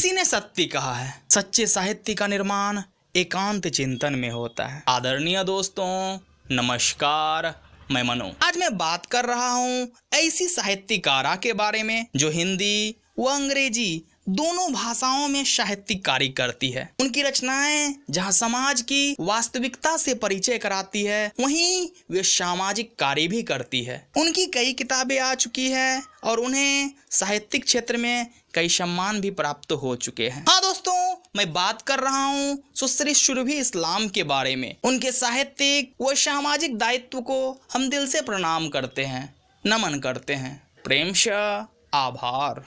किसी ने सत्य कहा है सच्चे साहित्य का निर्माण एकांत चिंतन में होता है आदरणीय दोस्तों नमस्कार मैं मनो आज मैं बात कर रहा हूँ ऐसी साहित्यकारा के बारे में जो हिंदी व अंग्रेजी दोनों भाषाओं में साहित्यिक कार्य करती है उनकी रचनाएं जहां समाज की वास्तविकता से परिचय कराती है वहीं वे सामाजिक कार्य भी करती है उनकी कई किताबें आ चुकी है और उन्हें साहित्यिक क्षेत्र में कई सम्मान भी प्राप्त हो चुके हैं हाँ दोस्तों मैं बात कर रहा हूँ सुश्री शुरभि इस्लाम के बारे में उनके साहित्यिक व सामाजिक दायित्व को हम दिल से प्रणाम करते हैं नमन करते हैं प्रेम शाह आभार